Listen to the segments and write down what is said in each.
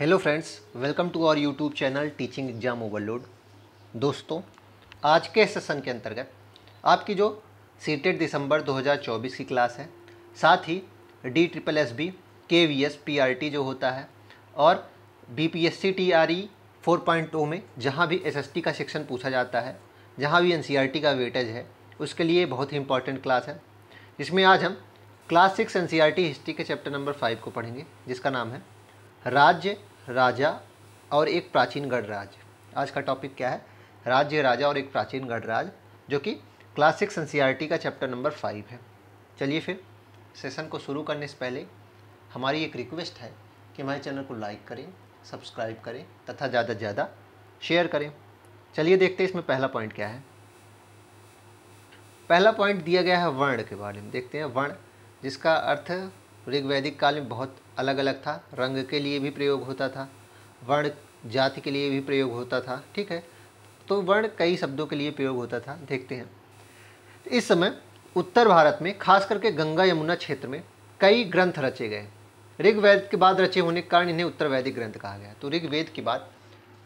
hello friends welcome to our YouTube channel teaching exam overload दोस्तों आज के session के अंतर्गत आपकी जो सीटेड दिसंबर 2024 की क्लास है साथ ही D triple S B K V S P R T जो होता है और B P S C T R E four point two में जहाँ भी एस एस टी का सेक्शन पूछा जाता है जहाँ भी एन सी आर टी का वेटेज है उसके लिए बहुत ही इंपॉर्टेंट क्लास है जिसमें आज हम class six N C R T history के चैप्टर नंबर फाइव को पढ़ेंगे जिसका नाम है राज्य राजा और एक प्राचीन गणराज आज का टॉपिक क्या है राज्य राजा और एक प्राचीन गणराज जो कि क्लासिक सेंसियरिटी का चैप्टर नंबर फाइव है चलिए फिर सेशन को शुरू करने से पहले हमारी एक रिक्वेस्ट है कि हमारे चैनल को लाइक करें सब्सक्राइब करें तथा ज़्यादा से ज़्यादा शेयर करें चलिए देखते हैं इसमें पहला पॉइंट क्या है पहला पॉइंट दिया गया है वर्ण के बारे में देखते हैं वर्ण जिसका अर्थ ऋग्वैदिक काल में बहुत अलग अलग था रंग के लिए भी प्रयोग होता था वर्ण जाति के लिए भी प्रयोग होता था ठीक है तो वर्ण कई शब्दों के लिए प्रयोग होता था देखते हैं इस समय उत्तर भारत में खास करके गंगा यमुना क्षेत्र में कई ग्रंथ रचे गए ऋग्वेद के बाद रचे होने के कारण इन्हें उत्तर वैदिक ग्रंथ कहा गया तो ऋग्वेद के बाद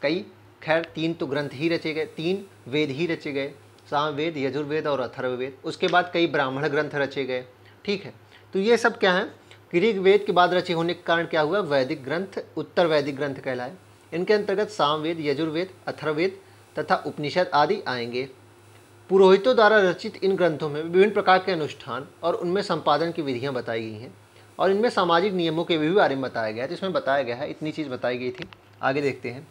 कई खैर तीन तो ग्रंथ ही रचे गए तीन वेद ही रचे गए सामवेद यजुर्वेद और अथर्ववेद उसके बाद कई ब्राह्मण ग्रंथ रचे गए ठीक है तो ये सब क्या हैं ग्रीक वेद के बाद रचे होने के कारण क्या हुआ वैदिक ग्रंथ उत्तर वैदिक ग्रंथ कहलाए इनके अंतर्गत सामवेद यजुर्वेद अथर्वेद तथा उपनिषद आदि आएंगे पुरोहितों द्वारा रचित इन ग्रंथों में विभिन्न प्रकार के अनुष्ठान और उनमें संपादन की विधियाँ बताई गई हैं और इनमें सामाजिक नियमों के भी बारे में बताया गया है जिसमें बताया गया है इतनी चीज़ बताई गई थी आगे देखते हैं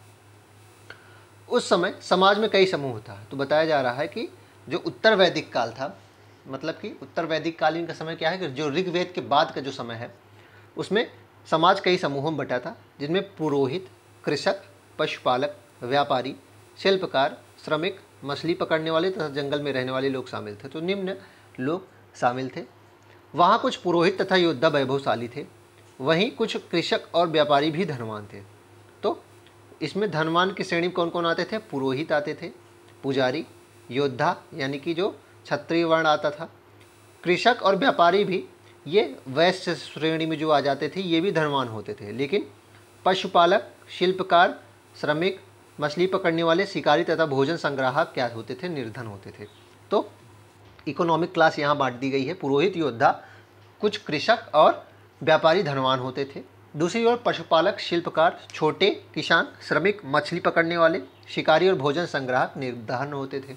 उस समय समाज में कई समूह था तो बताया जा रहा है कि जो उत्तर वैदिक काल था मतलब कि उत्तर वैदिक कालीन का समय क्या है कि जो ऋग्वेद के बाद का जो समय है उसमें समाज कई समूहों में बटा था जिनमें पुरोहित कृषक पशुपालक व्यापारी शिल्पकार श्रमिक मछली पकड़ने वाले तथा जंगल में रहने वाले लोग शामिल थे तो निम्न लोग शामिल थे वहाँ कुछ पुरोहित तथा योद्धा वैभवशाली थे वहीं कुछ कृषक और व्यापारी भी धनवान थे तो इसमें धनवान की श्रेणी कौन कौन आते थे पुरोहित आते थे पुजारी योद्धा यानी कि जो क्षत्रिय वर्ण आता था कृषक और व्यापारी भी ये वैश्य श्रेणी में जो आ जाते थे ये भी धनवान होते थे लेकिन पशुपालक शिल्पकार श्रमिक मछली पकड़ने वाले शिकारी तथा भोजन संग्राहक क्या होते थे निर्धन होते थे तो इकोनॉमिक क्लास यहाँ बांट दी गई है पुरोहित योद्धा कुछ कृषक और व्यापारी धनवान होते थे दूसरी ओर पशुपालक शिल्पकार छोटे किसान श्रमिक मछली पकड़ने वाले शिकारी और भोजन संग्राहक निर्धन होते थे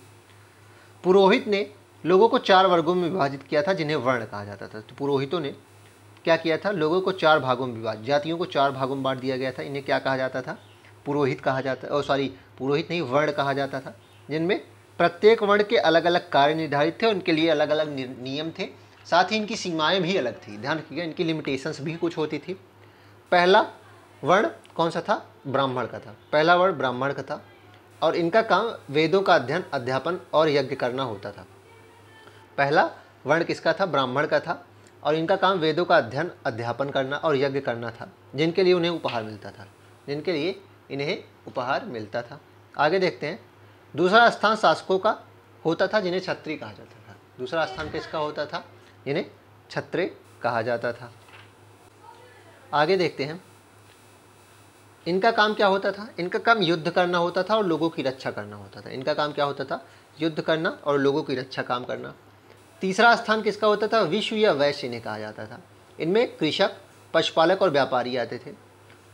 पुरोहित ने लोगों को चार वर्गों में विभाजित किया था जिन्हें वर्ण कहा जाता था तो पुरोहितों ने क्या किया था लोगों को चार भागों में विभाजित जातियों को चार भागों में बांट दिया गया था इन्हें क्या कहा जाता था पुरोहित कहा जाता और सॉरी पुरोहित नहीं वर्ण कहा जाता था जिनमें प्रत्येक वर्ण के अलग अलग कार्य निर्धारित थे उनके लिए अलग अलग नियम थे साथ ही इनकी सीमाएं भी अलग थी ध्यान रखिएगा इनकी लिमिटेशंस भी कुछ होती थी पहला वर्ण कौन सा था ब्राह्मण का था पहला वर्ण ब्राह्मण का था और इनका काम वेदों का अध्ययन अध्यापन और यज्ञ करना होता था पहला वर्ण किसका था ब्राह्मण का था और इनका काम वेदों का अध्ययन अध्यापन करना और यज्ञ करना था जिनके लिए उन्हें उपहार मिलता था जिनके लिए इन्हें उपहार मिलता था आगे देखते हैं दूसरा स्थान शासकों का होता था जिन्हें छत्री कहा जाता था दूसरा स्थान किसका होता था जिन्हें छत्रे कहा जाता था आगे देखते हैं इनका काम क्या होता था इनका काम युद्ध करना होता था और लोगों की रक्षा करना होता था इनका काम क्या होता था युद्ध करना और लोगों की रक्षा काम करना तीसरा स्थान किसका होता था विश्व या वैश्य ने कहा जाता था इनमें कृषक पशुपालक और व्यापारी आते थे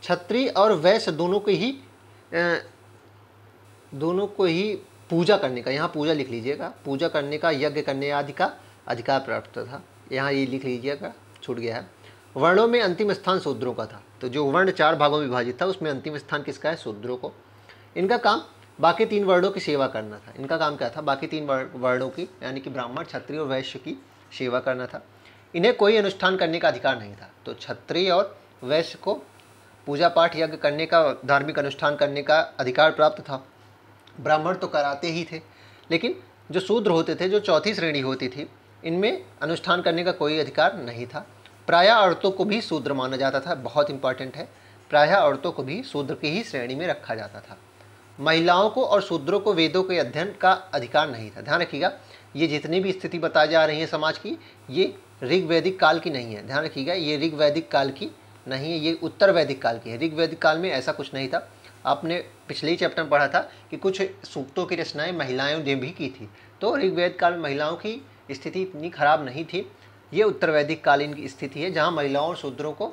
छत्री और वैश्य दोनों को ही दोनों को ही पूजा करने का यहाँ पूजा लिख लीजिएगा पूजा करने का यज्ञ करने आदि का अधिकार प्राप्त था यहाँ ये लिख लीजिएगा छूट गया है वर्णों में अंतिम स्थान शूद्रों का था तो जो वर्ण चार भागों में विभाजित था उसमें अंतिम स्थान किसका है शूद्रों को इनका काम बाकी तीन वर्णों की सेवा करना था इनका काम क्या था बाकी तीन वर्णों की यानी कि ब्राह्मण क्षत्रिय और वैश्य की सेवा करना था इन्हें कोई अनुष्ठान करने का अधिकार नहीं था तो क्षत्रिय और वैश्य को पूजा पाठ यज्ञ करने का धार्मिक अनुष्ठान करने का अधिकार प्राप्त था ब्राह्मण तो कराते ही थे लेकिन जो शूद्र होते थे जो चौथी श्रेणी होती थी इनमें अनुष्ठान करने का कोई अधिकार नहीं था प्राय औरतों को भी शूद्र माना जाता था बहुत इंपॉर्टेंट है प्राय औरतों को भी शूद्र की ही श्रेणी में रखा जाता था महिलाओं को और शूद्रों को वेदों के अध्ययन का अधिकार नहीं था ध्यान रखिएगा ये जितनी भी स्थिति बताई जा रही है समाज की ये ऋग वैदिक काल की नहीं है ध्यान रखिएगा ये ऋग वैदिक काल की नहीं है ये उत्तर वैदिक काल की है ऋग वैदिक काल में ऐसा कुछ नहीं था आपने पिछले ही चैप्टर में पढ़ा था कि कुछ सूक्तों की रचनाएँ महिलाओं ने भी की थी तो ऋग्वेद काल में महिलाओं की स्थिति इतनी खराब नहीं थी ये उत्तर वैदिक कालीन की स्थिति है जहाँ महिलाओं और शूद्रों को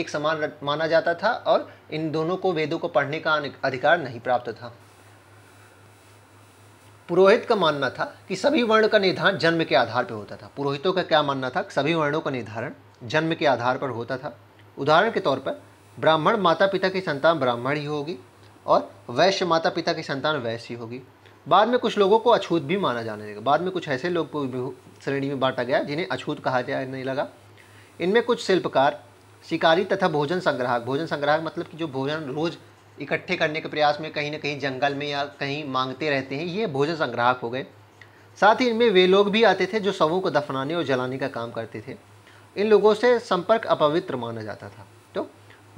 एक समान माना जाता था और इन दोनों को वेदों को पढ़ने का अधिकार नहीं प्राप्त था पुरोहित का मानना था कि सभी वर्ण का निर्धारण जन्म के आधार पर होता था पुरोहितों का क्या मानना था सभी वर्णों का निर्धारण जन्म के आधार पर होता था उदाहरण के तौर पर ब्राह्मण माता पिता की संतान ब्राह्मण ही होगी और वैश्य माता पिता की संतान वैश्य होगी बाद में कुछ लोगों को अछूत भी माना जाने लगा बाद में कुछ ऐसे लोग श्रेणी में बांटा गया जिन्हें अछूत कहा जाने लगा इनमें कुछ शिल्पकार शिकारी तथा भोजन संग्राहक भोजन संग्राहक मतलब कि जो भोजन रोज़ इकट्ठे करने के प्रयास में कहीं ना कहीं जंगल में या कहीं मांगते रहते हैं ये भोजन संग्राहक हो गए साथ ही इनमें वे लोग भी आते थे जो शवों को दफनाने और जलाने का काम करते थे इन लोगों से संपर्क अपवित्र माना जाता था तो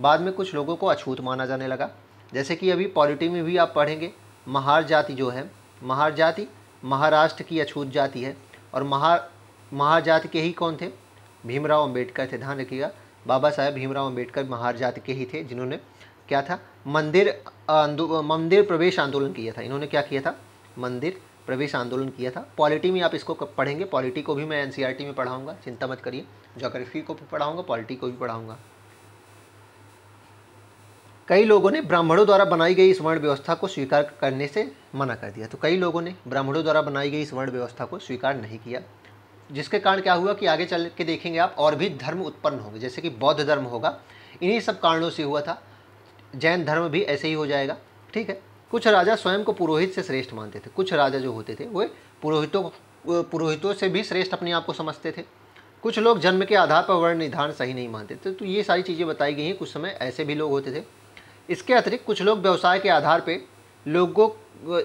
बाद में कुछ लोगों को अछूत माना जाने लगा जैसे कि अभी पॉलिटी में भी आप पढ़ेंगे महार जाति जो है महार जाति महाराष्ट्र की अछूत जाति है और महा महाजाति के ही कौन थे भीमराव अंबेडकर थे ध्यान रखिएगा बाबा साहेब भीमराव अंबेडकर जाति के ही थे जिन्होंने क्या था मंदिर मंदिर प्रवेश आंदोलन किया था इन्होंने क्या किया था मंदिर प्रवेश आंदोलन किया था पॉलिटी में आप इसको पढ़ेंगे पॉलिटी को भी मैं एनसीईआरटी e में पढ़ाऊंगा चिंता मत करिए जोग्राफी को भी पढ़ाऊंगा पॉलिटी को भी पढ़ाऊंगा कई लोगों ने ब्राह्मणों द्वारा बनाई गई इस वर्ण व्यवस्था को स्वीकार करने से मना कर दिया तो कई लोगों ने ब्राह्मणों द्वारा बनाई गई इस वर्ण व्यवस्था को स्वीकार नहीं किया जिसके कारण क्या हुआ कि आगे चल के देखेंगे आप और भी धर्म उत्पन्न होंगे जैसे कि बौद्ध धर्म होगा इन्हीं सब कारणों से हुआ था जैन धर्म भी ऐसे ही हो जाएगा ठीक है कुछ राजा स्वयं को पुरोहित से श्रेष्ठ मानते थे कुछ राजा जो होते थे वे पुरोहितों पुरोहितों से भी श्रेष्ठ अपने आप को समझते थे कुछ लोग जन्म के आधार पर वर्ण निधान सही नहीं मानते थे तो ये सारी चीज़ें बताई गई हैं कुछ समय ऐसे भी लोग होते थे इसके अतिरिक्त कुछ लोग व्यवसाय के आधार पर लोगों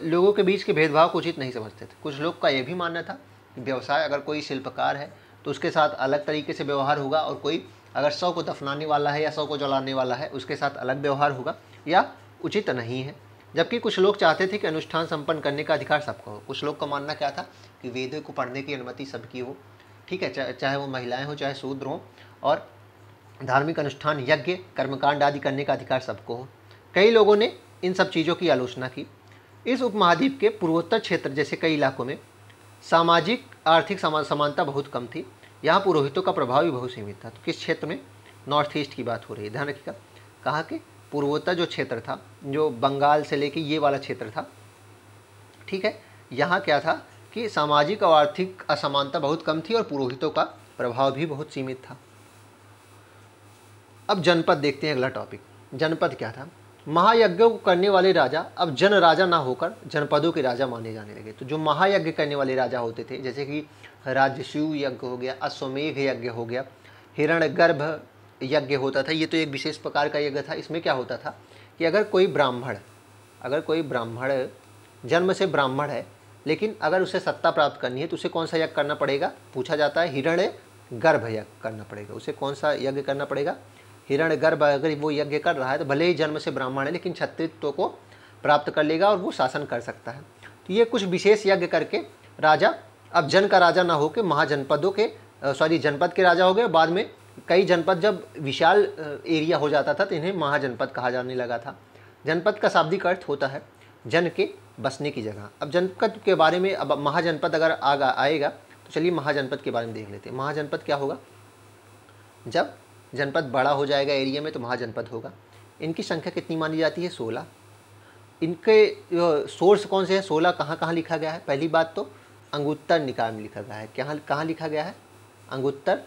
लोगों के बीच के भेदभाव को उचित नहीं समझते थे कुछ लोग का यह भी मानना था कि व्यवसाय अगर कोई शिल्पकार है तो उसके साथ अलग तरीके से व्यवहार होगा और कोई अगर सौ को दफनाने वाला है या सौ को जलाने वाला है उसके साथ अलग व्यवहार होगा या उचित नहीं है जबकि कुछ लोग चाहते थे कि अनुष्ठान संपन्न करने का अधिकार सबको हो कुछ लोग का मानना क्या था कि वेदों को पढ़ने की अनुमति सबकी हो ठीक है चाहे वो महिलाएं हो चाहे शूद्र हों और धार्मिक अनुष्ठान यज्ञ कर्मकांड आदि करने का अधिकार सबको हो कई लोगों ने इन सब चीज़ों की आलोचना की इस उपमहाद्वीप के पूर्वोत्तर क्षेत्र जैसे कई इलाकों में सामाजिक आर्थिक समानता बहुत कम थी यहाँ पुरोहितों का प्रभाव भी बहुत सीमित था तो किस क्षेत्र में नॉर्थ ईस्ट की बात हो रही है ध्यान रखिएगा कहा कि पूर्वोत्तर जो क्षेत्र था जो बंगाल से लेके ये वाला क्षेत्र था ठीक है यहाँ क्या था कि सामाजिक और आर्थिक असमानता बहुत कम थी और पुरोहितों का प्रभाव भी बहुत सीमित था अब जनपद देखते हैं अगला टॉपिक जनपद क्या था महायज्ञों को करने वाले राजा अब जन राजा ना होकर जनपदों के राजा माने जाने लगे तो जो महायज्ञ करने वाले राजा होते थे जैसे कि राजस्यू यज्ञ हो गया अश्वमेघ यज्ञ हो गया हिरण गर्भ यज्ञ होता था ये तो एक विशेष प्रकार का यज्ञ था इसमें क्या होता था कि अगर कोई ब्राह्मण अगर कोई ब्राह्मण जन्म से ब्राह्मण है लेकिन अगर उसे सत्ता प्राप्त करनी है तो उसे कौन सा यज्ञ करना पड़ेगा पूछा जाता है हिरण गर्भ यज्ञ करना पड़ेगा उसे कौन सा यज्ञ करना पड़ेगा हिरण गर्भ अगर वो यज्ञ कर रहा है तो भले ही जन्म से ब्राह्मण है लेकिन क्षत्रित्व को प्राप्त कर लेगा और वो शासन कर सकता है तो ये कुछ विशेष यज्ञ करके राजा अब जन का राजा ना होकर महाजनपदों के सॉरी जनपद के राजा हो गए बाद में कई जनपद जब विशाल एरिया हो जाता था तो इन्हें महाजनपद कहा जाने लगा था जनपद का शाब्दिक अर्थ होता है जन के बसने की जगह अब जनपद के बारे में अब महाजनपद अगर आगा आएगा तो चलिए महाजनपद के बारे में देख लेते हैं महाजनपद क्या होगा जब जनपद बड़ा हो जाएगा एरिया में तो महाजनपद होगा इनकी संख्या कितनी मानी जाती है सोलह इनके सोर्स कौन से हैं सोलह कहाँ कहाँ लिखा गया है पहली बात तो अंगुत्तर निकाय में लिखा गया है कहाँ कहाँ लिखा गया है अंगुत्तर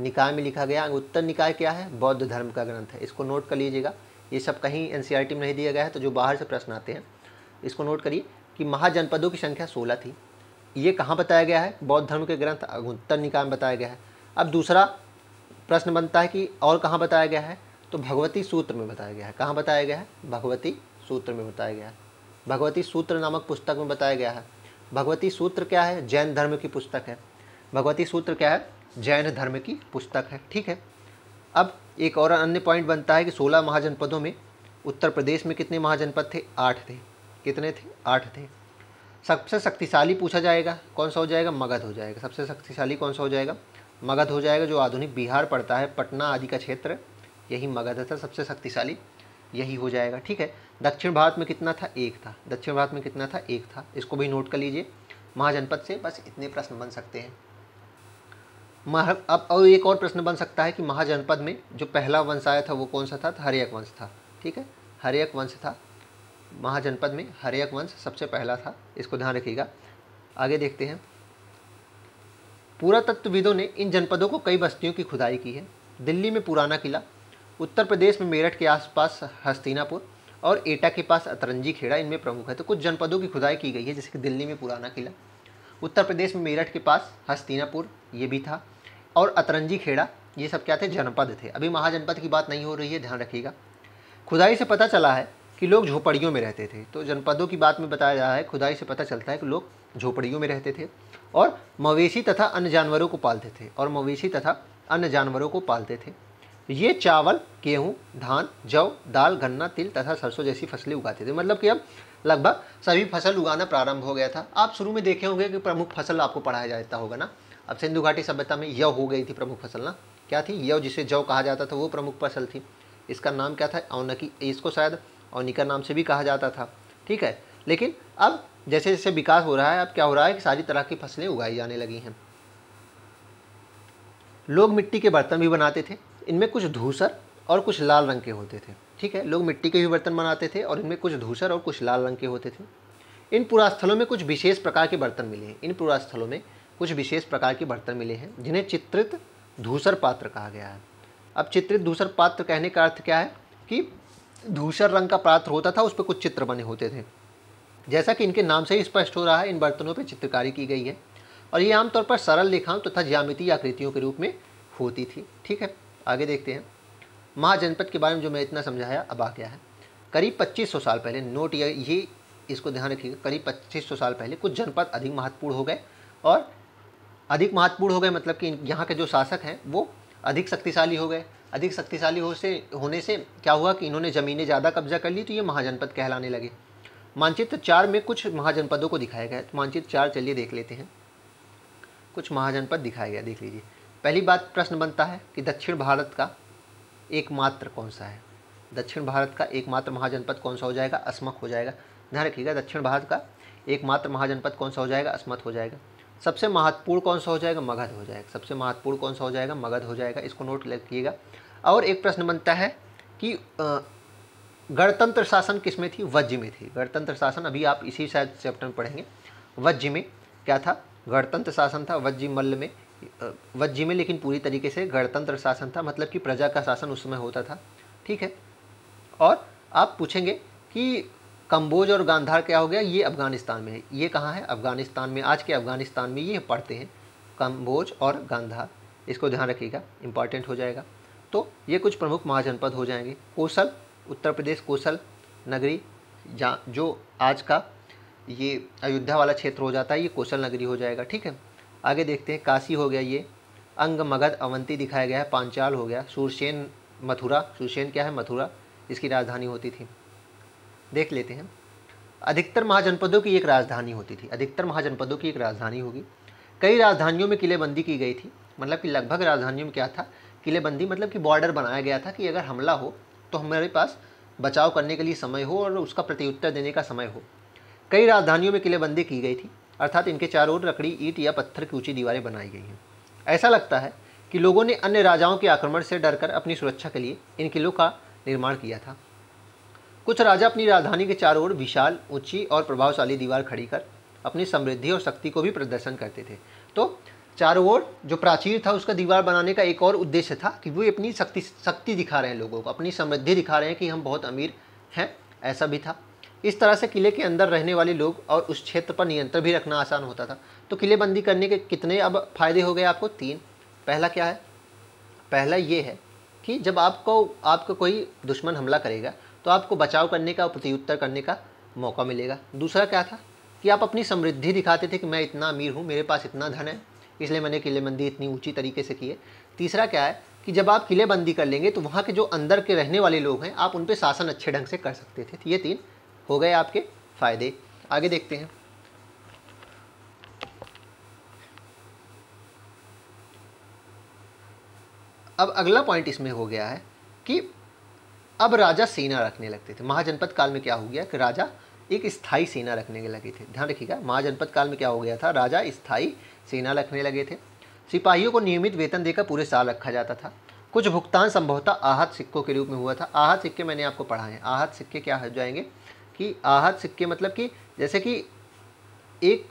निकाय में लिखा गया अंगुत्तर निकाय क्या है बौद्ध धर्म का ग्रंथ है इसको नोट कर लीजिएगा ये सब कहीं एन e में नहीं दिया गया है तो जो बाहर से प्रश्न आते हैं इसको नोट करिए कि महाजनपदों की संख्या सोलह थी ये कहाँ बताया गया है बौद्ध धर्म के ग्रंथ अंगुत्तर निकाय में बताया गया है अब दूसरा प्रश्न बनता है कि और कहाँ बताया गया है तो भगवती सूत्र में बताया गया है कहाँ बताया गया है भगवती सूत्र में बताया गया है भगवती सूत्र नामक पुस्तक में बताया गया है भगवती सूत्र क्या है जैन धर्म की पुस्तक है भगवती सूत्र क्या है जैन धर्म की पुस्तक है ठीक है अब एक और अन्य पॉइंट बनता है कि सोलह महाजनपदों में उत्तर प्रदेश में कितने महाजनपद थे आठ थे कितने थे आठ थे सबसे शक्तिशाली पूछा जाएगा कौन सा हो जाएगा मगध हो जाएगा सबसे शक्तिशाली कौन सा हो जाएगा मगध हो जाएगा जो आधुनिक बिहार पड़ता है पटना आदि का क्षेत्र यही मगध था सबसे शक्तिशाली यही हो जाएगा ठीक है दक्षिण भारत में कितना था एक था दक्षिण भारत में कितना था एक था इसको भी नोट कर लीजिए महाजनपद से बस इतने प्रश्न बन सकते हैं मह अब और एक और प्रश्न बन सकता है कि महाजनपद में जो पहला वंश आया था वो कौन सा था हरियक वंश था ठीक है हरियक वंश था महाजनपद में हरियक वंश सबसे पहला था इसको ध्यान रखिएगा आगे देखते हैं पुरातत्वविदों ने इन जनपदों को कई बस्तियों की खुदाई की है दिल्ली में पुराना किला उत्तर प्रदेश में मेरठ के आसपास हस्तिनापुर और एटा के पास अतरंजी खेड़ा इनमें प्रमुख है तो कुछ जनपदों की खुदाई की गई है जैसे कि दिल्ली में पुराना किला उत्तर प्रदेश में मेरठ के पास हस्तिनापुर ये भी था और अतरंजी खेड़ा ये सब क्या थे जनपद थे अभी महाजनपद की बात नहीं हो रही है ध्यान रखिएगा खुदाई से पता चला है कि लोग झोपड़ियों में रहते थे तो जनपदों की बात में बताया जा रहा है खुदाई से पता चलता है कि लोग झोपड़ियों में रहते थे और मवेशी तथा अन्य जानवरों को पालते थे और मवेशी तथा अन्य जानवरों को पालते थे ये चावल गेहूँ धान जौ दाल गन्ना तिल तथा सरसों जैसी फसलें उगाते थे मतलब कि अब लगभग सभी फसल उगाना प्रारंभ हो गया था आप शुरू में देखे होंगे कि प्रमुख फसल आपको पढ़ाया जाता होगा ना अब सिंधु घाटी सभ्यता में यव हो गई थी प्रमुख फसल ना क्या थी यव जिसे जव कहा जाता था वो प्रमुख फसल थी इसका नाम क्या था औनकी इसको शायद और निकर नाम से भी कहा जाता था ठीक है लेकिन अब जैसे जैसे विकास हो रहा है अब क्या हो रहा है कि सारी तरह की फसलें उगाई जाने लगी हैं लोग मिट्टी के बर्तन भी बनाते थे इनमें कुछ धूसर और कुछ लाल रंग के होते थे ठीक है लोग मिट्टी के भी बर्तन बनाते थे और इनमें कुछ धूसर और कुछ लाल रंग के होते थे इन पुरास्थलों में कुछ विशेष प्रकार के बर्तन मिले हैं इन पुरास्थलों में कुछ विशेष प्रकार के बर्तन मिले हैं जिन्हें चित्रित धूसर पात्र कहा गया है अब चित्रित धूसर पात्र कहने का अर्थ क्या है कि धूसर रंग का पात्र होता था उस पर कुछ चित्र बने होते थे जैसा कि इनके नाम से ही स्पष्ट हो रहा है इन बर्तनों पर चित्रकारी की गई है और ये आमतौर पर सरल लेखाओं तथा तो ज्यामिति आकृतियों के रूप में होती थी ठीक है आगे देखते हैं महाजनपद के बारे में जो मैं इतना समझाया अब आ गया है करीब 2500 साल पहले नोट या ये इसको ध्यान रखिएगा करीब 2500 साल पहले कुछ जनपद अधिक महत्वपूर्ण हो गए और अधिक महत्वपूर्ण हो गए मतलब कि यहाँ के जो शासक हैं वो अधिक शक्तिशाली हो गए अधिक शक्तिशाली हो से होने से क्या हुआ कि इन्होंने ज़मीनें ज़्यादा कब्जा कर ली तो ये महाजनपद कहलाने लगे मानचित्र चार में कुछ महाजनपदों को दिखाया गया तो मानचित्र चार चलिए देख लेते हैं कुछ महाजनपद दिखाया गया देख लीजिए पहली बात प्रश्न बनता है कि दक्षिण भारत का एकमात्र कौन सा है दक्षिण भारत का एकमात्र महाजनपद कौन सा हो जाएगा अस्मक हो जाएगा ध्यान रखिएगा दक्षिण भारत का एकमात्र महाजनपद कौन सा हो जाएगा अस्मत हो जाएगा सबसे महत्वपूर्ण कौन सा हो जाएगा मगध हो जाएगा सबसे महत्वपूर्ण कौन सा हो जाएगा मगध हो जाएगा इसको नोट लिखिएगा और एक प्रश्न बनता है कि गणतंत्र शासन किस में थी वज्र में थी गणतंत्र शासन अभी आप इसी शायद चैप्टर में पढ़ेंगे वज्र में क्या था गणतंत्र शासन था वज्य मल्ल में वज्य में लेकिन पूरी तरीके से गणतंत्र शासन था मतलब कि प्रजा का शासन उस समय होता था ठीक है और आप पूछेंगे कि कंबोज और गांधार क्या हो गया ये अफ़गानिस्तान में है ये कहाँ है अफ़गानिस्तान में आज के अफ़गानिस्तान में ये पढ़ते हैं कंबोज और गांधार इसको ध्यान रखिएगा इंपॉर्टेंट हो जाएगा तो ये कुछ प्रमुख महाजनपद हो जाएंगे कोसल उत्तर प्रदेश कोसल नगरी जा जो आज का ये अयोध्या वाला क्षेत्र हो जाता है ये कोसल नगरी हो जाएगा ठीक है आगे देखते हैं काशी हो गया ये अंग मगध अवंती दिखाया गया है पांचाल हो गया सुरसेन मथुरा सुरसेन क्या है मथुरा इसकी राजधानी होती थी देख लेते हैं अधिकतर महाजनपदों की एक राजधानी होती थी अधिकतर महाजनपदों की एक राजधानी होगी कई राजधानियों में किलेबंदी की गई थी मतलब कि लगभग राजधानियों में क्या था किलेबंदी मतलब कि बॉर्डर बनाया गया था कि अगर हमला हो तो हमारे पास बचाव करने के लिए समय हो और उसका प्रत्युत्तर देने का समय हो कई राजधानियों में किलेबंदी की गई थी अर्थात इनके चारों ओर लकड़ी ईट या पत्थर की ऊंची दीवारें बनाई गई हैं ऐसा लगता है कि लोगों ने अन्य राजाओं के आक्रमण से डरकर अपनी सुरक्षा के लिए इन किलों का निर्माण किया था कुछ राजा अपनी राजधानी के चारों ओर विशाल ऊंची और प्रभावशाली दीवार खड़ी कर अपनी समृद्धि और शक्ति को भी प्रदर्शन करते थे तो चारों ओर जो प्राचीर था उसका दीवार बनाने का एक और उद्देश्य था कि वो अपनी शक्ति शक्ति दिखा रहे हैं लोगों को अपनी समृद्धि दिखा रहे हैं कि हम बहुत अमीर हैं ऐसा भी था इस तरह से किले के अंदर रहने वाले लोग और उस क्षेत्र पर नियंत्रण भी रखना आसान होता था तो किलेबंदी करने के कितने अब फायदे हो गए आपको तीन पहला क्या है पहला ये है कि जब आपको आपका कोई दुश्मन हमला करेगा तो आपको बचाव करने का प्रत्युत्तर करने का मौका मिलेगा दूसरा क्या था कि आप अपनी समृद्धि दिखाते थे कि मैं इतना अमीर हूँ मेरे पास इतना धन है इसलिए मैंने किलेबंदी इतनी ऊंची तरीके से की है तीसरा क्या है कि जब आप किलेबंदी कर लेंगे तो वहाँ के जो अंदर के रहने वाले लोग हैं आप उन पर शासन अच्छे ढंग से कर सकते थे ये तीन हो गए आपके फ़ायदे आगे देखते हैं अब अगला पॉइंट इसमें हो गया है कि अब राजा सेना रखने लगते थे महाजनपद काल में क्या हो गया कि राजा एक स्थायी सेना रखने के लगे थे ध्यान रखिएगा महाजनपद काल में क्या हो गया था राजा स्थाई सेना रखने लगे थे सिपाहियों को नियमित वेतन देकर पूरे साल रखा जाता था कुछ भुगतान संभवतः आहत सिक्कों के रूप में हुआ था आहत सिक्के मैंने आपको पढ़ाए है आहत सिक्के क्या हो जाएंगे कि आहत सिक्के मतलब कि जैसे कि एक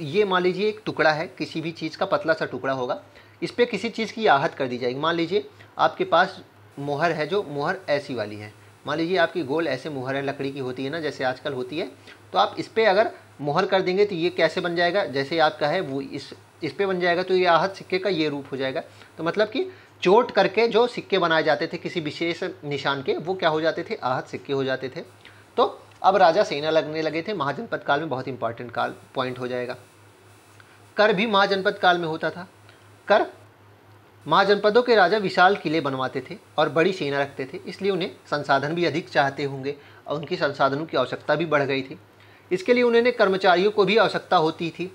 ये मान लीजिए एक टुकड़ा है किसी भी चीज़ का पतला सा टुकड़ा होगा इस पर किसी चीज़ की आहत कर दी जाएगी मान लीजिए आपके पास मोहर है जो मोहर ऐसी वाली है मान लीजिए आपकी गोल ऐसे मोहर है लकड़ी की होती है ना जैसे आजकल होती है तो आप इस पर अगर मोहर कर देंगे तो ये कैसे बन जाएगा जैसे आपका है वो इस इस पर बन जाएगा तो ये आहत सिक्के का ये रूप हो जाएगा तो मतलब कि चोट करके जो सिक्के बनाए जाते थे किसी विशेष निशान के वो क्या हो जाते थे आहत सिक्के हो जाते थे तो अब राजा सेना लगने लगे थे महाजनपद काल में बहुत इंपॉर्टेंट काल पॉइंट हो जाएगा कर भी महाजनपद काल में होता था कर माँ जनपदों के राजा विशाल किले बनवाते थे और बड़ी सेना रखते थे इसलिए उन्हें संसाधन भी अधिक चाहते होंगे और उनकी संसाधनों की आवश्यकता भी बढ़ गई थी इसके लिए उन्होंने कर्मचारियों को भी आवश्यकता होती थी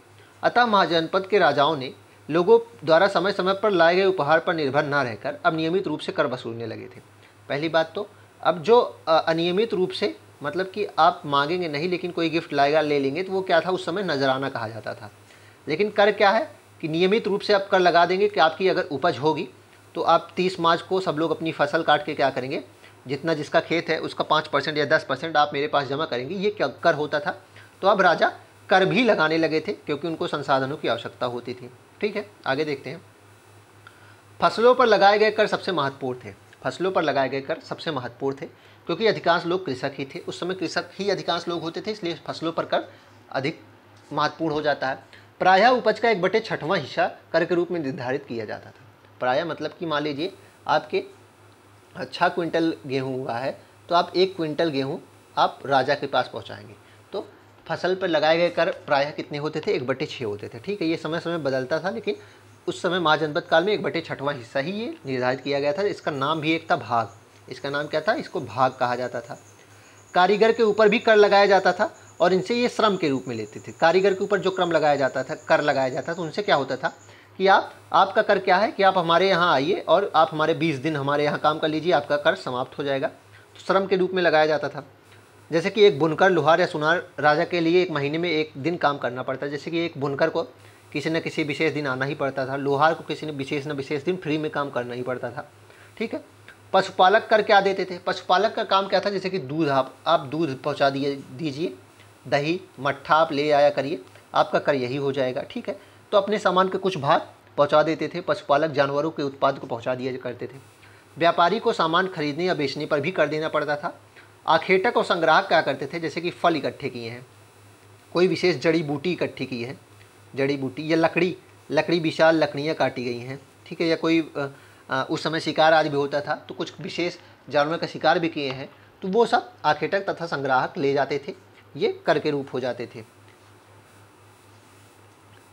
अतः महाजनपद के राजाओं ने लोगों द्वारा समय समय पर लाए गए उपहार पर निर्भर न रहकर अब नियमित रूप से कर वसूलने लगे थे पहली बात तो अब जो अनियमित रूप से मतलब कि आप मांगेंगे नहीं लेकिन कोई गिफ्ट लाएगा ले लेंगे तो वो क्या था उस समय नजराना कहा जाता था लेकिन कर क्या है कि नियमित रूप से आप कर लगा देंगे कि आपकी अगर उपज होगी तो आप 30 मार्च को सब लोग अपनी फसल काट के क्या करेंगे जितना जिसका खेत है उसका पाँच परसेंट या दस परसेंट आप मेरे पास जमा करेंगे ये क्या कर होता था तो अब राजा कर भी लगाने लगे थे क्योंकि उनको संसाधनों की आवश्यकता होती थी ठीक है आगे देखते हैं फसलों पर लगाए गए कर सबसे महत्वपूर्ण थे फसलों पर लगाए गए कर सबसे महत्वपूर्ण थे क्योंकि अधिकांश लोग कृषक ही थे उस समय कृषक ही अधिकांश लोग होते थे इसलिए फसलों पर कर अधिक महत्वपूर्ण हो जाता है प्रायः उपज का एक बटे छठवा हिस्सा कर के रूप में निर्धारित किया जाता था प्रायः मतलब कि मान लीजिए आपके छः क्विंटल गेहूँ हुआ है तो आप एक क्विंटल गेहूँ आप राजा के पास पहुँचाएँगे तो फसल पर लगाए गए कर प्रायः कितने होते थे एक बटे छः होते थे ठीक है ये समय समय बदलता था लेकिन उस समय महाजनपद काल में एक बटे छठवां हिस्सा ही ये निर्धारित किया गया था इसका नाम भी एक था भाग इसका नाम क्या था इसको भाग कहा जाता था कारीगर के ऊपर भी कर लगाया जाता था और इनसे ये श्रम के रूप में लेते थे कारीगर के ऊपर जो क्रम लगाया जाता था कर लगाया जाता था तो उनसे क्या होता था कि आप आपका कर क्या है कि आप हमारे यहाँ आइए और आप हमारे बीस दिन हमारे यहाँ काम कर लीजिए आपका कर समाप्त हो जाएगा तो श्रम के रूप में लगाया जाता था जैसे कि एक बुनकर लुहार या सुनार राजा के लिए एक महीने में एक दिन काम करना पड़ता है जैसे कि एक बुनकर को किसी न किसी विशेष दिन आना ही पड़ता था लोहार को किसी ने विशेष न विशेष दिन फ्री में काम करना ही पड़ता था ठीक है पशुपालक कर क्या देते थे पशुपालक का काम क्या था जैसे कि दूध आप आप दूध पहुंचा दिए दीजिए दही मट्ठा आप ले आया करिए आपका कर यही हो जाएगा ठीक है तो अपने सामान के कुछ भाग पहुंचा देते थे पशुपालक जानवरों के उत्पाद को पहुंचा दिया करते थे व्यापारी को सामान खरीदने या बेचने पर भी कर देना पड़ता था आखेटक और संग्राहक क्या करते थे जैसे कि फल इकट्ठे किए हैं कोई विशेष जड़ी बूटी इकट्ठी की है जड़ी बूटी या लकड़ी लकड़ी विशाल लकड़ियाँ काटी गई हैं ठीक है या कोई उस समय शिकार आदि भी होता था तो कुछ विशेष जानवर का शिकार भी किए हैं तो वो सब आखेटक तथा संग्राहक ले जाते थे ये कर के रूप हो जाते थे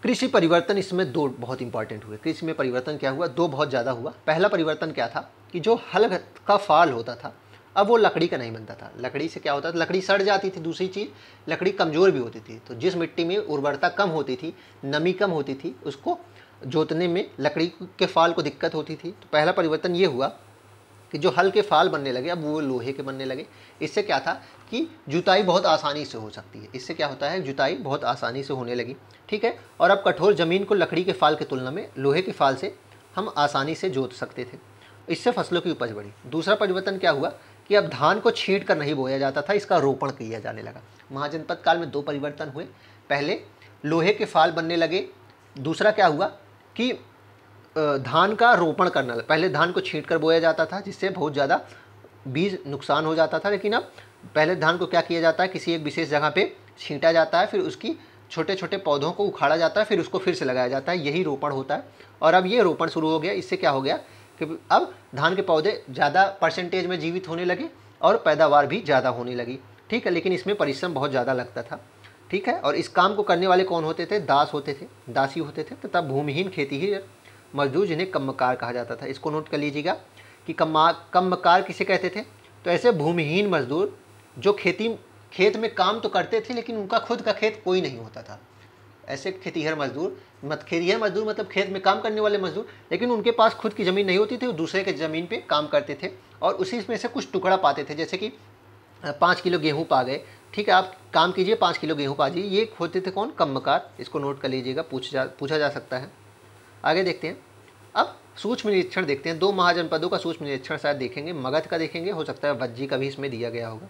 कृषि परिवर्तन इसमें दो बहुत इंपॉर्टेंट हुए कृषि में परिवर्तन क्या हुआ दो बहुत ज़्यादा हुआ पहला परिवर्तन क्या था कि जो हल का फाल होता था अब वो लकड़ी का नहीं बनता था लकड़ी से क्या होता था लकड़ी सड़ जाती थी दूसरी चीज़ लकड़ी कमज़ोर भी होती थी तो जिस मिट्टी में उर्वरता कम होती थी नमी कम होती थी उसको जोतने में लकड़ी के फाल को दिक्कत होती थी तो पहला परिवर्तन ये हुआ कि जो हल्के फाल बनने लगे अब वो लोहे के बनने लगे इससे क्या था कि जुताई बहुत आसानी से हो सकती है इससे क्या होता है जुताई बहुत आसानी से होने लगी ठीक है और अब कठोर ज़मीन को लकड़ी के फाल की तुलना में लोहे के फाल से हम आसानी से जोत सकते थे इससे फसलों की उपज बढ़ी दूसरा परिवर्तन क्या हुआ कि अब धान को छीट कर नहीं बोया जाता था इसका रोपण किया जाने लगा महाजनपद काल में दो परिवर्तन हुए पहले लोहे के फाल बनने लगे दूसरा क्या हुआ कि धान का रोपण करना पहले धान को छींट कर बोया जाता था जिससे बहुत ज़्यादा बीज नुकसान हो जाता था लेकिन अब पहले धान को क्या किया जाता है किसी एक विशेष जगह पे छींटा जाता है फिर उसकी छोटे छोटे पौधों को उखाड़ा जाता है फिर उसको फिर से लगाया जाता है यही रोपण होता है और अब ये रोपण शुरू हो गया इससे क्या हो गया कि अब धान के पौधे ज़्यादा परसेंटेज में जीवित होने लगे और पैदावार भी ज़्यादा होने लगी ठीक है लेकिन इसमें परिश्रम बहुत ज़्यादा लगता था ठीक है और इस काम को करने वाले कौन होते थे दास होते थे दासी होते थे तथा तो भूमिहीन खेती ही मजदूर जिन्हें कम्मकार कहा जाता था इसको नोट कर लीजिएगा कि कम्मा कम्मकार किसे कहते थे तो ऐसे भूमिहीन मजदूर जो खेती खेत में काम तो करते थे लेकिन उनका खुद का खेत कोई नहीं होता था ऐसे खेतीहर मजदूर मत खेतीहर मजदूर मतलब खेत में काम करने वाले मजदूर लेकिन उनके पास खुद की ज़मीन नहीं होती थी वो दूसरे के ज़मीन पे काम करते थे और उसी में से कुछ टुकड़ा पाते थे जैसे कि पाँच किलो गेहूँ पा गए ठीक है आप काम कीजिए पाँच किलो गेहूँ पा जाइए ये होते थे कौन कम्मकार इसको नोट कर लीजिएगा पूछ जा पूछा जा सकता है आगे देखते हैं अब सूक्ष्म निरीक्षण देखते हैं दो महाजनपदों का सूक्ष्म निरीक्षण शायद देखेंगे मगध का देखेंगे हो सकता है वज्जी का भी इसमें दिया गया होगा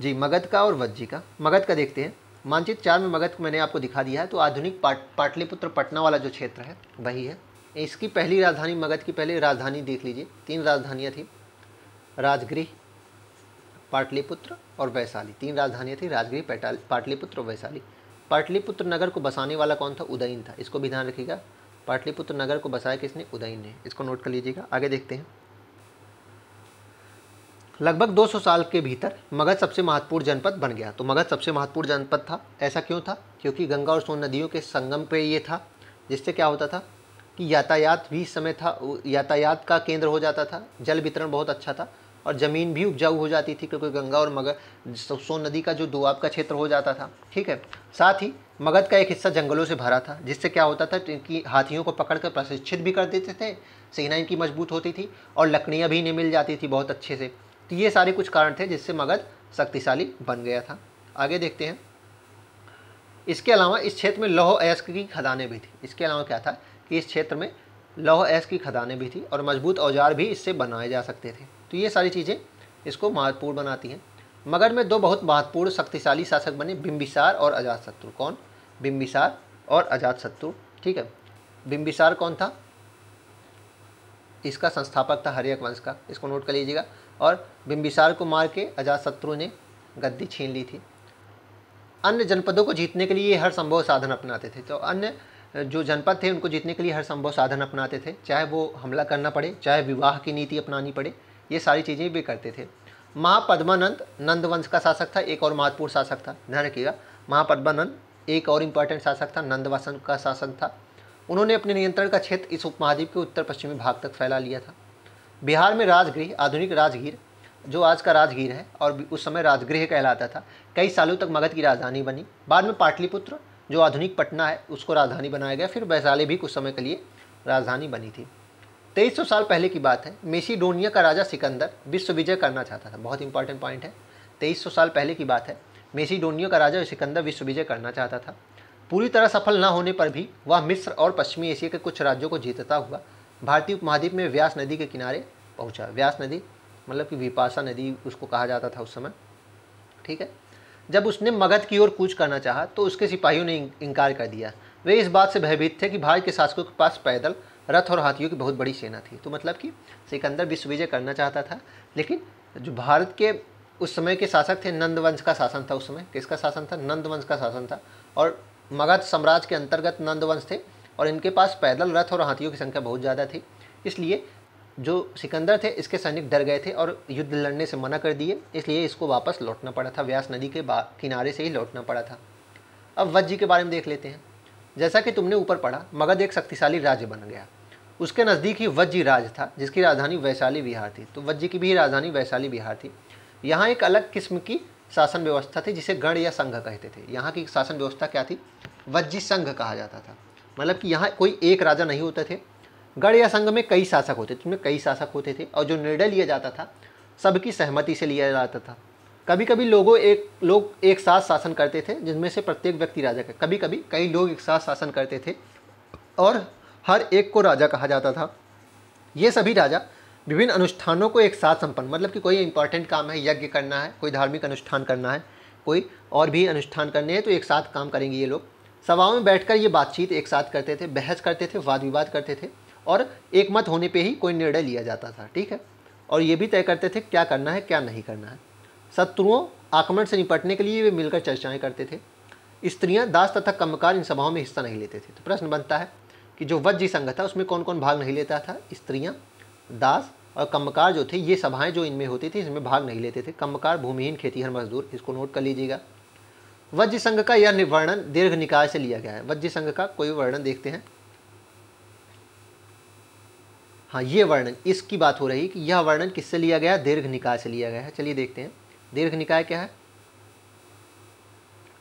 जी मगध का और वज्जी का मगध का देखते हैं मानचित्र चार में मगध मैंने आपको दिखा दिया है तो आधुनिक पाट पाटलिपुत्र पटना वाला जो क्षेत्र है वही है इसकी पहली राजधानी मगध की पहली राजधानी देख लीजिए तीन राजधानियाँ थी राजगृह पाटलिपुत्र और वैशाली तीन राजधानियाँ थी राजगृह पाटलिपुत्र और वैशाली पाटलिपुत्र नगर को बसाने वाला कौन था उदयन था इसको भी ध्यान रखिएगा पाटलिपुत्र नगर को बसाया किसने उदयन ने इसको नोट कर लीजिएगा आगे देखते हैं लगभग 200 साल के भीतर मगध सबसे महत्वपूर्ण जनपद बन गया तो मगध सबसे महत्वपूर्ण जनपद था ऐसा क्यों था क्योंकि गंगा और सोन नदियों के संगम पे ये था जिससे क्या होता था कि यातायात भी समय था यातायात का केंद्र हो जाता था जल वितरण बहुत अच्छा था और ज़मीन भी उपजाऊ हो जाती थी क्योंकि गंगा और मगध सोन नदी का जो दोआब का क्षेत्र हो जाता था ठीक है साथ ही मगध का एक हिस्सा जंगलों से भरा था जिससे क्या होता था कि हाथियों को पकड़कर प्रशिक्षित भी कर देते थे सेना इनकी मजबूत होती थी और लकड़ियाँ भी इन्हें मिल जाती थी बहुत अच्छे से तो ये सारे कुछ कारण थे जिससे मगध शक्तिशाली बन गया था आगे देखते हैं इसके अलावा इस क्षेत्र में लौह अयस्क की खदानें भी थी इसके अलावा क्या था कि इस क्षेत्र में लौह अयस्क की खदानें भी थी और मजबूत औजार भी इससे बनाए जा सकते थे तो ये सारी चीज़ें इसको महत्वपूर्ण बनाती हैं मगध में दो बहुत महत्वपूर्ण शक्तिशाली शासक बने बिम्बिसार और अजातशत्रु कौन बिम्बिसार और अजातशत्रु ठीक है बिम्बिसार कौन था इसका संस्थापक था हरियक वंश का इसको नोट कर लीजिएगा और बिम्बिसार को मार के अजातशत्रु ने गद्दी छीन ली थी अन्य जनपदों को जीतने के लिए हर संभव साधन अपनाते थे तो अन्य जो जनपद थे उनको जीतने के लिए हर संभव साधन अपनाते थे चाहे वो हमला करना पड़े चाहे विवाह की नीति अपनानी पड़े ये सारी चीज़ें भी करते थे महापद्मानंद नंद वंश का शासक था एक और महत्वपूर्ण शासक था ध्यान रखिएगा महापद्मानंद एक और इम्पॉर्टेंट शासक था नंदवासन का शासन था उन्होंने अपने नियंत्रण का क्षेत्र इस उपमहाद्वीप के उत्तर पश्चिमी भाग तक फैला लिया था बिहार में राजगृह आधुनिक राजगीर जो आज का राजगीर है और उस समय राजगृह कहलाता था कई सालों तक मगध की राजधानी बनी बाद में पाटलिपुत्र जो आधुनिक पटना है उसको राजधानी बनाया गया फिर वैशाली भी कुछ समय के लिए राजधानी बनी थी तेईस सौ साल पहले की बात है मेसीडोनिया का राजा सिकंदर विश्व विजय करना चाहता था बहुत इंपॉर्टेंट पॉइंट है तेईस सौ साल पहले की बात है मेसीडोनिया का राजा सिकंदर विश्व विजय करना चाहता था पूरी तरह सफल न होने पर भी वह मिस्र और पश्चिमी एशिया के कुछ राज्यों को जीतता हुआ भारतीय उपमहाद्वीप में व्यास नदी के किनारे पहुंचा व्यास नदी मतलब कि विपाशा नदी उसको कहा जाता था उस समय ठीक है जब उसने मगध की ओर कूच करना चाहा तो उसके सिपाहियों ने इनकार कर दिया वे इस बात से भयभीत थे कि भारत के शासकों के पास पैदल रथ और हाथियों की बहुत बड़ी सेना थी तो मतलब कि सिकंदर विश्व विजय करना चाहता था लेकिन जो भारत के उस समय के शासक थे नंदवंश का शासन था उस समय किसका शासन था नंदवंश का शासन था और मगध साम्राज्य के अंतर्गत नंदवंश थे और इनके पास पैदल रथ और हाथियों की संख्या बहुत ज़्यादा थी इसलिए जो सिकंदर थे इसके सैनिक डर गए थे और युद्ध लड़ने से मना कर दिए इसलिए इसको वापस लौटना पड़ा था व्यास नदी के किनारे से ही लौटना पड़ा था अब वज्जी के बारे में देख लेते हैं जैसा कि तुमने ऊपर पढ़ा मगध एक शक्तिशाली राज्य बन गया उसके नज़दीक ही वज्जी राज था जिसकी राजधानी वैशाली बिहार थी तो वज्जी की भी राजधानी वैशाली बिहार थी यहाँ एक अलग किस्म की शासन व्यवस्था थी जिसे गण या संघ कहते थे यहाँ की शासन व्यवस्था क्या थी वज्जी संघ कहा जाता था मतलब कि यहाँ कोई एक राजा नहीं होते थे गढ़ या संघ में कई शासक होते थे उनमें कई शासक होते थे और जो निर्णय लिया जाता था सबकी सहमति से लिया जाता था कभी कभी लोगों एक लोग एक साथ शासन करते थे जिनमें से प्रत्येक व्यक्ति राजा का कभी कभी कई लोग एक साथ शासन करते थे और हर एक को राजा कहा जाता था ये सभी राजा विभिन्न अनुष्ठानों को एक साथ संपन्न मतलब कि कोई इंपॉर्टेंट काम है यज्ञ करना है कोई धार्मिक अनुष्ठान करना है कोई और भी अनुष्ठान करने हैं तो एक साथ काम करेंगे ये लोग सभाओं में बैठकर ये बातचीत एक साथ करते थे बहस करते थे वाद विवाद करते थे और एक मत होने पे ही कोई निर्णय लिया जाता था ठीक है और ये भी तय करते थे क्या करना है क्या नहीं करना है शत्रुओं आक्रमण से निपटने के लिए वे मिलकर चर्चाएं करते थे स्त्रियां दास तथा कमकार इन सभाओं में हिस्सा नहीं लेते थे तो प्रश्न बनता है कि जो वज्र संघ था उसमें कौन कौन भाग नहीं लेता था स्त्रियाँ दास और कमकार जो थे ये सभाएं जो इनमें होती थी इसमें भाग नहीं लेते थे कमकार भूमिहीन खेतीहर मजदूर इसको नोट कर लीजिएगा वज्र संघ का यह वर्णन दीर्घ निकाय से लिया गया है वज्र संघ का कोई वर्णन देखते हैं हाँ ये वर्णन इसकी बात हो रही है कि यह वर्णन किससे लिया गया दीर्घ निकाय से लिया गया है चलिए देखते हैं दीर्घ निकाय क्या है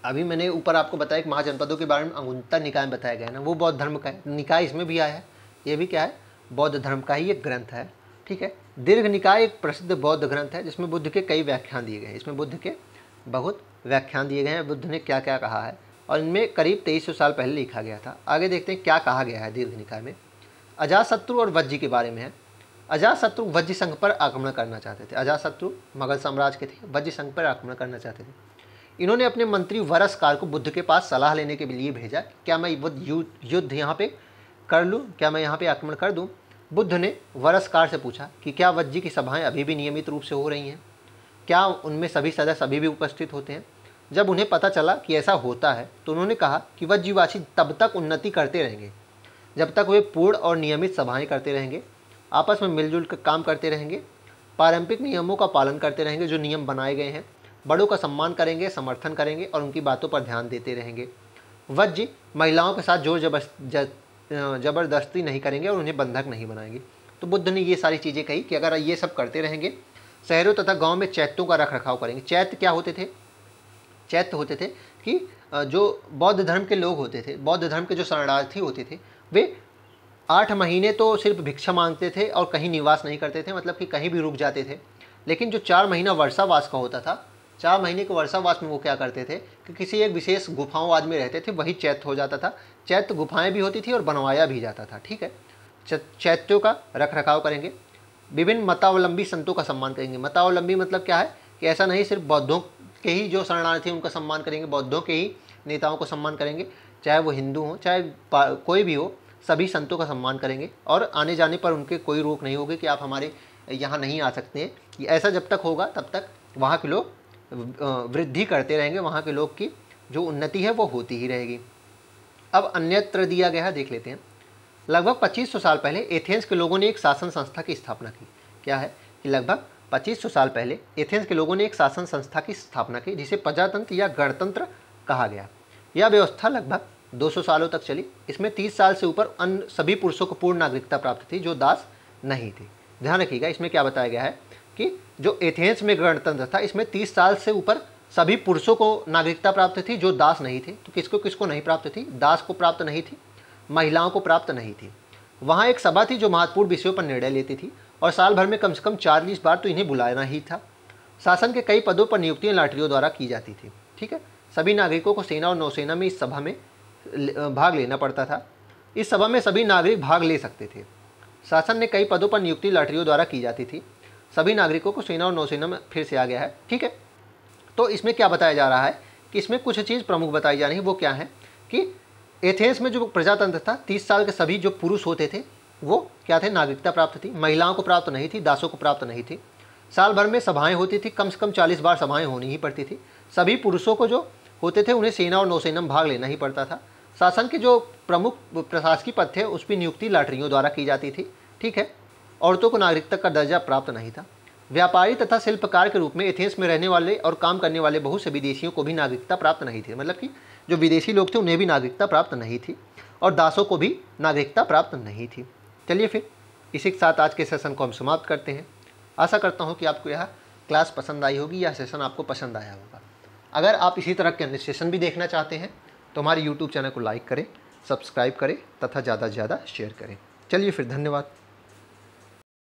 अभी मैंने ऊपर आपको बताया कि महाजनपदों के बारे में अंगुंता निकाय में बताया गया ना वो बौद्ध धर्म का निकाय इसमें भी आया है ये भी क्या है बौद्ध धर्म का ही एक ग्रंथ है ठीक है दीर्घ निकाय एक प्रसिद्ध बौद्ध ग्रंथ है जिसमें बुद्ध के कई व्याख्यान दिए गए हैं इसमें बुद्ध के बहुत व्याख्यान दिए गए हैं बुद्ध ने क्या क्या कहा है और इनमें करीब तेईस साल पहले लिखा गया था आगे देखते हैं क्या कहा गया है दीर्घ निकाय में अजाशत्रु और वज्जी के बारे में है अजाशत्रु वज्जी संघ पर आक्रमण करना चाहते थे अजाशत्रु मगध साम्राज्य के थे वज्जी संघ पर आक्रमण करना चाहते थे इन्होंने अपने मंत्री वरसकार को बुद्ध के पास सलाह लेने के लिए भेजा क्या मैं युद्ध यहाँ पे कर लूँ क्या मैं यहाँ पे आक्रमण कर दूँ बुद्ध ने वरसकार से पूछा कि क्या वज्जी की सभाएं अभी भी नियमित रूप से हो रही हैं क्या उनमें सभी सदस्य अभी भी उपस्थित होते हैं जब उन्हें पता चला कि ऐसा होता है तो उन्होंने कहा कि वज्जीवासी तब तक उन्नति करते रहेंगे जब तक वे पूर्ण और नियमित सभाएं करते रहेंगे आपस में मिलजुल कर काम करते रहेंगे पारंपरिक नियमों का पालन करते रहेंगे जो नियम बनाए गए हैं बड़ों का सम्मान करेंगे समर्थन करेंगे और उनकी बातों पर ध्यान देते रहेंगे वज्र महिलाओं के साथ जोर जबरदस्ती नहीं करेंगे और उन्हें बंधक नहीं बनाएंगे तो बुद्ध ने ये सारी चीज़ें कही कि अगर ये सब करते रहेंगे शहरों तथा गांव में चैत्यों का रख रखाव करेंगे चैत्य क्या होते थे चैत्य होते थे कि जो बौद्ध धर्म के लोग होते थे बौद्ध धर्म के जो शरणार्थी होते थे वे आठ महीने तो सिर्फ भिक्षा मांगते थे और कहीं निवास नहीं करते थे मतलब कि कहीं भी रुक जाते थे लेकिन जो चार महीना वर्षावास का होता था चार महीने के वर्षावास में वो क्या करते थे कि किसी एक विशेष गुफाओं आदि में रहते थे वही चैत्य हो जाता था चैत्य गुफाएं भी होती थी और बनवाया भी जाता था ठीक है चैत्यों का रख रखाव करेंगे विभिन्न मतावलंबी संतों का सम्मान करेंगे मतावलंबी मतलब क्या है कि ऐसा नहीं सिर्फ बौद्धों के ही जो शरणार्थी उनका सम्मान करेंगे बौद्धों के ही नेताओं को सम्मान करेंगे चाहे वो हिंदू हों चाहे कोई भी हो सभी संतों का सम्मान करेंगे और आने जाने पर उनके कोई रोक नहीं होगी कि आप हमारे यहाँ नहीं आ सकते हैं ऐसा जब तक होगा तब तक वहाँ के लोग वृद्धि करते रहेंगे वहाँ के लोग की जो उन्नति है वो होती ही रहेगी अब अन्यत्र दिया गया देख लेते हैं लगभग 2500 साल पहले एथेंस के लोगों ने एक शासन संस्था की स्थापना की क्या है कि लगभग 2500 साल पहले एथेंस के लोगों ने एक शासन संस्था की स्थापना की जिसे प्रजातंत्र या गणतंत्र कहा गया यह व्यवस्था लगभग 200 सालों तक चली इसमें 30 साल से ऊपर अन्य सभी पुरुषों को पूर्ण नागरिकता प्राप्त थी जो दास नहीं थे ध्यान रखिएगा इसमें क्या बताया गया है कि जो एथेंस में गणतंत्र था इसमें तीस साल से ऊपर सभी पुरुषों को नागरिकता प्राप्त थी जो दास नहीं थे तो किसको किसको नहीं प्राप्त थी दास को प्राप्त नहीं थी महिलाओं को प्राप्त नहीं थी वहाँ एक सभा थी जो महत्वपूर्ण विषयों पर निर्णय लेती थी और साल भर में कम से कम चालीस बार तो इन्हें बुलाना ही था शासन के कई पदों पर नियुक्तियाँ लाठियों द्वारा की जाती थी ठीक है सभी नागरिकों को सेना और नौसेना में इस सभा में भाग लेना पड़ता था इस सभा में सभी नागरिक भाग ले सकते थे शासन ने कई पदों पर नियुक्ति लाटरियों द्वारा की जाती थी सभी नागरिकों को सेना और नौसेना में फिर से आ गया है ठीक है तो इसमें क्या बताया जा रहा है कि इसमें कुछ चीज़ प्रमुख बताई जा रही है वो क्या है कि एथेंस में जो प्रजातंत्र था तीस साल के सभी जो पुरुष होते थे वो क्या थे नागरिकता प्राप्त थी महिलाओं को प्राप्त नहीं थी दासों को प्राप्त नहीं थी साल भर में सभाएं होती थी कम से कम चालीस बार सभाएं होनी ही पड़ती थी सभी पुरुषों को जो होते थे उन्हें सेना और नौसेना में भाग लेना ही पड़ता था शासन के जो प्रमुख प्रशासकीय पद थे उस पर नियुक्ति लाटरियों द्वारा की जाती थी ठीक है औरतों को नागरिकता का दर्जा प्राप्त नहीं था व्यापारी तथा शिल्पकार के रूप में एथेंस में रहने वाले और काम करने वाले बहुत से विदेशियों को भी नागरिकता प्राप्त नहीं थी मतलब कि जो विदेशी लोग थे उन्हें भी नागरिकता प्राप्त नहीं थी और दासों को भी नागरिकता प्राप्त नहीं थी चलिए फिर इसी के साथ आज के सेशन को हम समाप्त करते हैं आशा करता हूँ कि आपको यह क्लास पसंद आई होगी यह सेशन आपको पसंद आया होगा अगर आप इसी तरह के अन्य सेशन भी देखना चाहते हैं तो हमारे यूट्यूब चैनल को लाइक करें सब्सक्राइब करें तथा ज़्यादा से ज़्यादा शेयर करें चलिए फिर धन्यवाद